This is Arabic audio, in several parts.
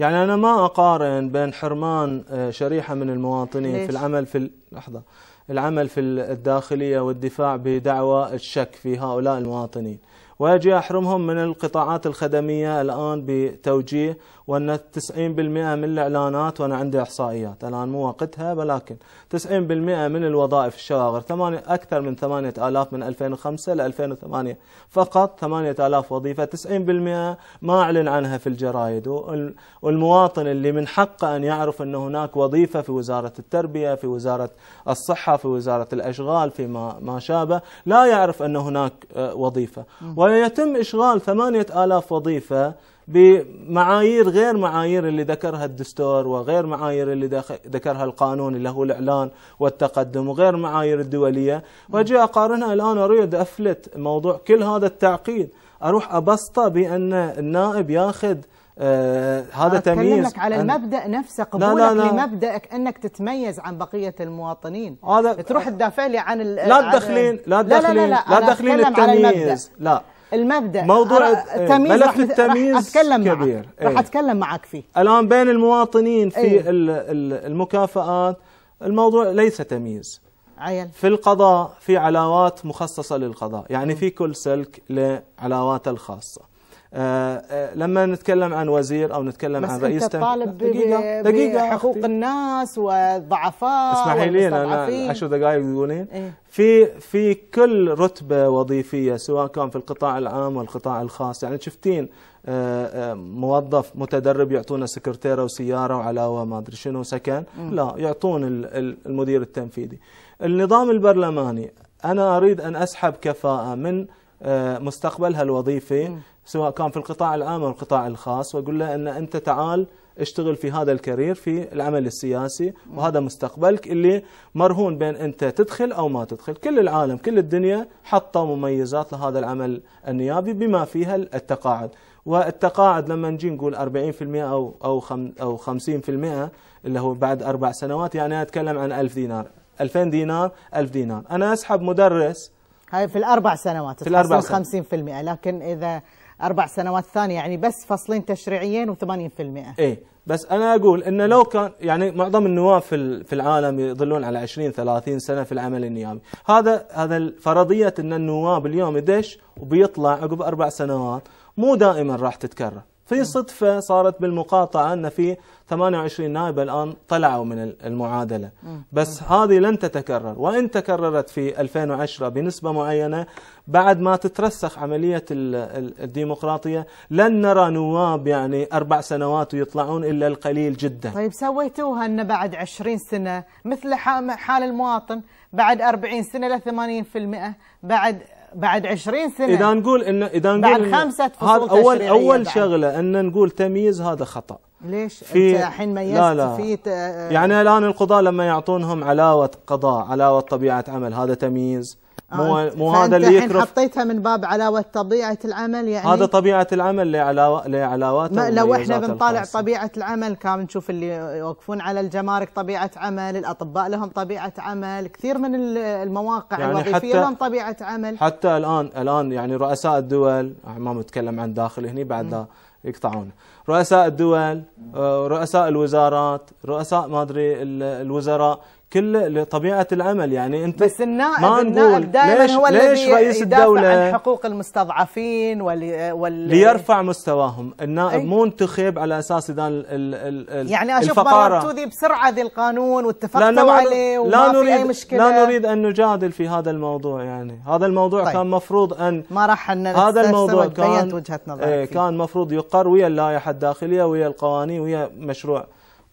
يعني أنا ما أقارن بين حرمان آه، شريحة من المواطنين ليش؟ في العمل في لحظة العمل في الداخلية والدفاع بدعوى الشك في هؤلاء المواطنين ويجي أحرمهم من القطاعات الخدمية الآن بتوجيه وأن 90% من الإعلانات وأنا عندي إحصائيات الآن مو وقتها ولكن 90% من الوظائف الشواغر ثمانية أكثر من 8000 من 2005 ل 2008 فقط 8000 وظيفة 90% ما أعلن عنها في الجرايد والمواطن اللي من حقه أن يعرف أن هناك وظيفة في وزارة التربية في وزارة الصحة في وزارة الأشغال فيما ما شابه لا يعرف أن هناك آه، وظيفة ويتم إشغال ثمانية آلاف وظيفة بمعايير غير معايير اللي ذكرها الدستور وغير معايير اللي ذكرها القانون اللي هو الإعلان والتقدم وغير معايير الدولية وأجي أقارنها الآن أريد أفلت موضوع كل هذا التعقيد أروح أبسطه بأن النائب ياخذ آه هذا تمييز لك على المبدا نفسه قبولك لا لا لا لمبداك انك تتميز عن بقيه المواطنين هذا تروح تدافع لي عن لا تدخلين لا تدخلين لا تدخلين التمييز لا المبدا موضوع التمييز إيه، ملف التمييز اتكلم كبير معك. إيه. رح اتكلم معك فيه الان بين المواطنين في ايه؟ المكافآت الموضوع ليس تمييز عيل. في القضاء في علاوات مخصصه للقضاء يعني في كل سلك لعلاواته الخاصه آه، آه، لما نتكلم عن وزير او نتكلم عن رئيس بس انت دقيقه دقيقه حقوق الناس والضعفاء اسمحي لي انا عشر دقائق تقولين إيه؟ في في كل رتبه وظيفيه سواء كان في القطاع العام والقطاع الخاص يعني شفتين آه، موظف متدرب يعطونه سكرتيره وسياره وعلاوه ما ادري شنو سكن لا يعطون المدير التنفيذي النظام البرلماني انا اريد ان اسحب كفاءه من آه، مستقبلها الوظيفي سواء كان في القطاع العام او القطاع الخاص واقول له ان انت تعال اشتغل في هذا الكارير في العمل السياسي وهذا مستقبلك اللي مرهون بين انت تدخل او ما تدخل كل العالم كل الدنيا حطوا مميزات لهذا العمل النيابي بما فيها التقاعد والتقاعد لما نجي نقول 40% او او او 50% اللي هو بعد اربع سنوات يعني اتكلم عن 1000 دينار 2000 دينار 1000 دينار انا اسحب مدرس هاي في الاربع سنوات في الاربع سنوات 50% لكن اذا اربع سنوات ثانيه يعني بس فصلين تشريعيين و80% اي بس انا اقول انه لو كان يعني معظم النواب في في العالم يظلون على 20 30 سنه في العمل النيابي، هذا هذا فرضيه ان النواب اليوم يدش وبيطلع عقب اربع سنوات مو دائما راح تتكرر، في نعم. صدفة صارت بالمقاطعة أن في 28 نائب الآن طلعوا من المعادلة بس هذه لن تتكرر وإن تكررت في 2010 بنسبة معينة بعد ما تترسخ عملية الديمقراطية لن نرى نواب يعني أربع سنوات ويطلعون إلا القليل جدا طيب سويتوها أن بعد 20 سنة مثل حال المواطن بعد 40 سنة ل 80% بعد بعد 20 سنه اذا نقول ان اذا نقول بعد خمسه فصول هذا اول اول بعد. شغله ان نقول تمييز هذا خطا ليش في انت الحين ميزت لا لا. في يعني الان القضاه لما يعطونهم علاوه قضاء علاوه طبيعه عمل هذا تمييز مو آه، مو هذا اللي يكرف حطيتها من باب علاوه طبيعه العمل يعني هذا طبيعه العمل لعلاوات لعلاوات ما لو احنا بنطالع الخاصة. طبيعه العمل كان نشوف اللي يوقفون على الجمارك طبيعه عمل الاطباء لهم طبيعه عمل كثير من المواقع يعني الوظيفيه لهم طبيعه عمل حتى الان الان يعني رؤساء الدول ما متكلم عن داخل هني بعد يقطعون رؤساء الدول آه، رؤساء الوزارات رؤساء ما ادري الوزراء كل لطبيعه العمل يعني انت بس النائب ما النائب دائما هو الذي رئيس الدوله عن حقوق المستضعفين وال, وال... ليرفع مستواهم النائب أي... مو انتخب على اساس اذا يعني اشوف الفقاره ذي بسرعه ذي القانون واتفقتوا عليه وما لا نريد في اي مشكله لا نريد ان نجادل في هذا الموضوع يعني هذا الموضوع طيب. كان مفروض ان ما راح ان هذا الموضوع كان وجهه نظري ايه كان مفروض يقر ويا اللائحه الداخليه ويا القوانين ويا مشروع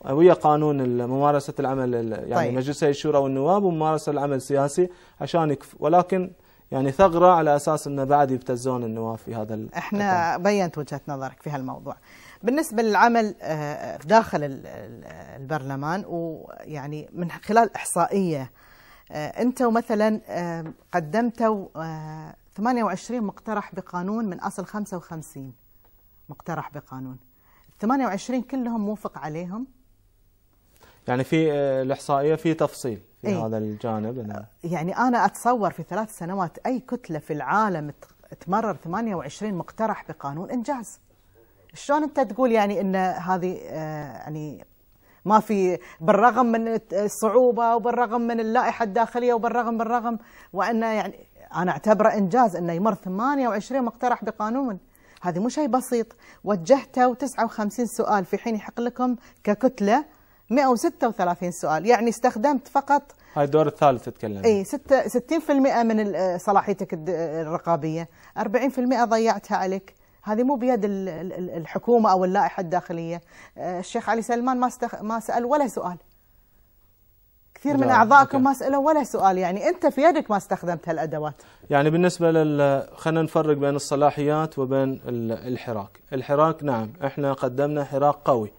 ويا قانون ممارسه العمل يعني طيب. مجلسي الشورى والنواب وممارسه العمل السياسي عشان يكف ولكن يعني ثغره على اساس انه بعد يبتزون النواب في هذا احنا الحكم. بينت وجهه نظرك في هالموضوع. بالنسبه للعمل آه، داخل البرلمان ويعني من خلال احصائيه آه، انتم مثلا آه، قدمتوا 28 مقترح بقانون من اصل 55 مقترح بقانون. 28 كلهم موافق عليهم يعني في آه، الاحصائيه في تفصيل في إيه. هذا الجانب أنا. يعني انا اتصور في ثلاث سنوات اي كتله في العالم تمرر 28 مقترح بقانون انجاز شلون انت تقول يعني ان هذه آه، يعني ما في بالرغم من الصعوبه وبالرغم من اللائحه الداخليه وبالرغم بالرغم وانه يعني انا اعتبره انجاز انه يمر 28 مقترح بقانون هذه مو شيء بسيط وجهته 59 سؤال في حين يحق لكم ككتله 136 سؤال يعني استخدمت فقط هاي الدور الثالث تتكلم اي 60% من آه، صلاحيتك آه، الرقابيه 40% ضيعتها عليك هذه مو بيد الحكومه او اللائحه الداخليه آه، الشيخ علي سلمان ما استخ... ما سال ولا سؤال كثير من اعضائكم ما سالوا ولا سؤال يعني انت في يدك ما استخدمت هالادوات يعني بالنسبه لل خلينا نفرق بين الصلاحيات وبين الحراك الحراك نعم احنا قدمنا حراك قوي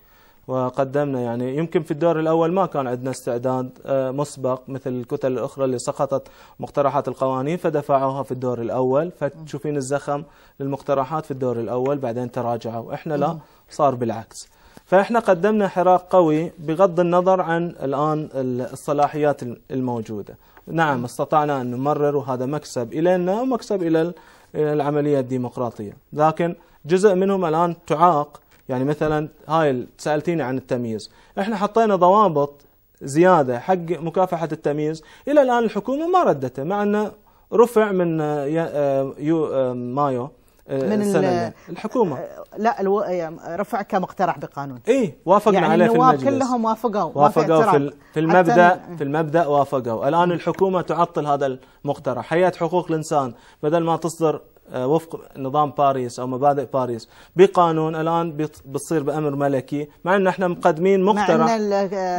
وقدمنا يعني يمكن في الدور الأول ما كان عندنا استعداد آه، مسبق مثل الكتل الأخرى اللي سقطت مقترحات القوانين فدفعوها في الدور الأول فتشوفين الزخم للمقترحات في الدور الأول بعدين تراجعوا إحنا لا صار بالعكس فإحنا قدمنا حراك قوي بغض النظر عن الآن الصلاحيات الموجودة نعم استطعنا أن نمرر وهذا مكسب إلينا ومكسب إلى العملية الديمقراطية لكن جزء منهم الآن تعاق يعني مثلا هاي سالتيني عن التمييز احنا حطينا ضوابط زياده حق مكافحه التمييز الى الان الحكومه ما ردته مع انه رفع من آه، آه، يو آه، مايو من السنة الحكومه لا الو... يعني رفع كمقترح بقانون اي وافقنا يعني عليه في المجلس كلهم وافقوا وافقوا في, في المبدا في المبدا وافقوا الان الحكومه تعطل هذا المقترح هيئه حقوق الانسان بدل ما تصدر آه، وفق نظام باريس او مبادئ باريس بقانون الان بتصير بامر ملكي مع ان احنا مقدمين مقترح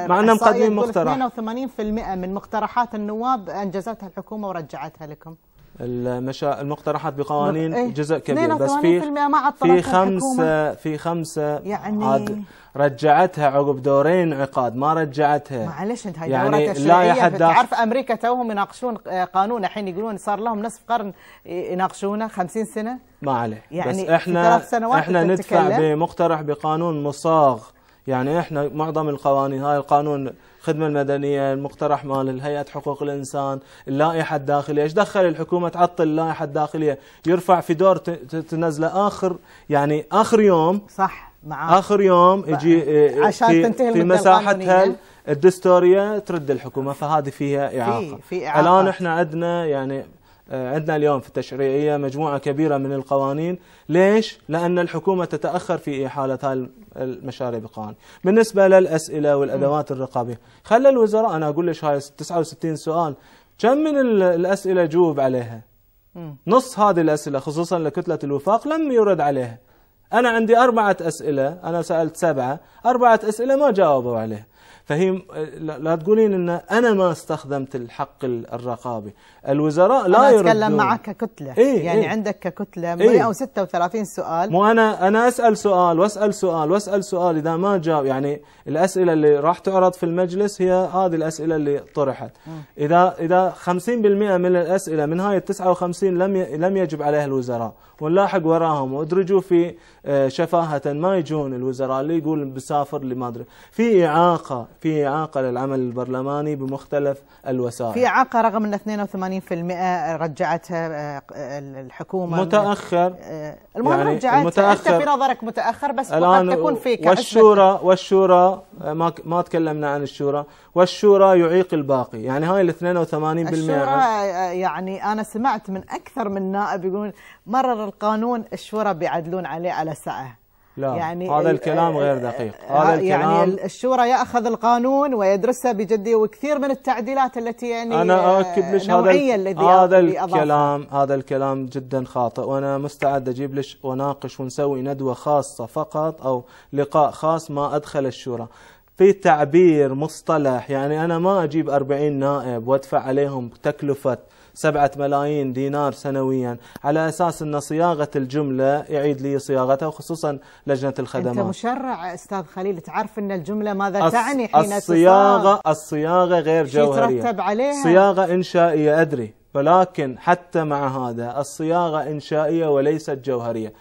مع ان آه، مقدمين مقترح 82% من مقترحات النواب انجزتها الحكومه ورجعتها لكم المشا... المقترحات بقوانين ايه؟ جزء كبير بس في في خمسه في خمسه يعني عاد رجعتها عقب دورين عقاد ما رجعتها معلش انت هاي يعني لا يحد تعرف امريكا توهم يناقشون آه، قانون الحين يقولون صار لهم نصف قرن يناقشونه 50 سنه ما عليه يعني بس احنا احنا ندفع بمقترح بقانون مصاغ يعني احنا معظم القوانين هاي القانون الخدمه المدنيه المقترح مال الهيئه حقوق الانسان اللائحه الداخليه ايش دخل الحكومه تعطل اللائحه الداخليه يرفع في دور تنزله اخر يعني اخر يوم صح معاك اخر يوم يجي آه، آه، عشان في, تنتهي في مساحتها الدستوريه ترد الحكومه فهذه فيها اعاقه في, في إعاقة. الان احنا عندنا يعني آه، عندنا اليوم في التشريعية مجموعة كبيرة من القوانين ليش؟ لأن الحكومة تتأخر في إحالة هاي المشاريع بقوانين بالنسبة للأسئلة والأدوات الرقابية خلى الوزراء أنا أقول لك هاي 69 سؤال كم من الأسئلة جوب عليها نص هذه الأسئلة خصوصا لكتلة الوفاق لم يرد عليها أنا عندي أربعة أسئلة أنا سألت سبعة أربعة أسئلة ما جاوبوا عليها فهي لا تقولين ان انا ما استخدمت الحق الرقابي الوزراء لا يردون اتكلم معك ككتله إيه, إيه. يعني إيه عندك ككتله إيه سؤال مو انا انا اسال سؤال واسال سؤال واسال سؤال اذا ما جاوب يعني الاسئله اللي راح تعرض في المجلس هي هذه الاسئله اللي طرحت اذا اذا 50% من الاسئله من هاي ال 59 لم لم يجب عليها الوزراء ونلاحق وراهم وادرجوا في آه، شفاهه ما يجون الوزراء اللي يقول بسافر اللي ما ادري في اعاقه في إعاقة للعمل البرلماني بمختلف الوسائل في إعاقة رغم أن 82% رجعتها آه، الحكومة متأخر آه، المهم يعني رجعتها المتأخر أنت في نظرك متأخر بس قد تكون فيك والشورى والشورى آه، ما ما تكلمنا عن الشورى والشورى يعيق الباقي يعني هاي ال 82% الشورى يعني أنا سمعت من أكثر من نائب يقول مرر القانون الشورى بيعدلون عليه على ساعة لا يعني هذا الكلام غير آه، دقيق آه، هذا يعني الكلام يعني الشورى ياخذ القانون ويدرسه بجديه وكثير من التعديلات التي يعني انا آه، اؤكد لك هذا هذا الكلام هذا الكلام جدا خاطئ وانا مستعد اجيب لك واناقش ونسوي ندوه خاصه فقط او لقاء خاص ما ادخل الشورى في تعبير مصطلح يعني انا ما اجيب 40 نائب وادفع عليهم تكلفه سبعة ملايين دينار سنويا على أساس أن صياغة الجملة يعيد لي صياغتها وخصوصا لجنة الخدمات أنت مشرع أستاذ خليل تعرف أن الجملة ماذا تعني حين الصياغة تصاغ الصياغة غير جوهرية ترتب عليها صياغة إنشائية أدري ولكن حتى مع هذا الصياغة إنشائية وليست جوهرية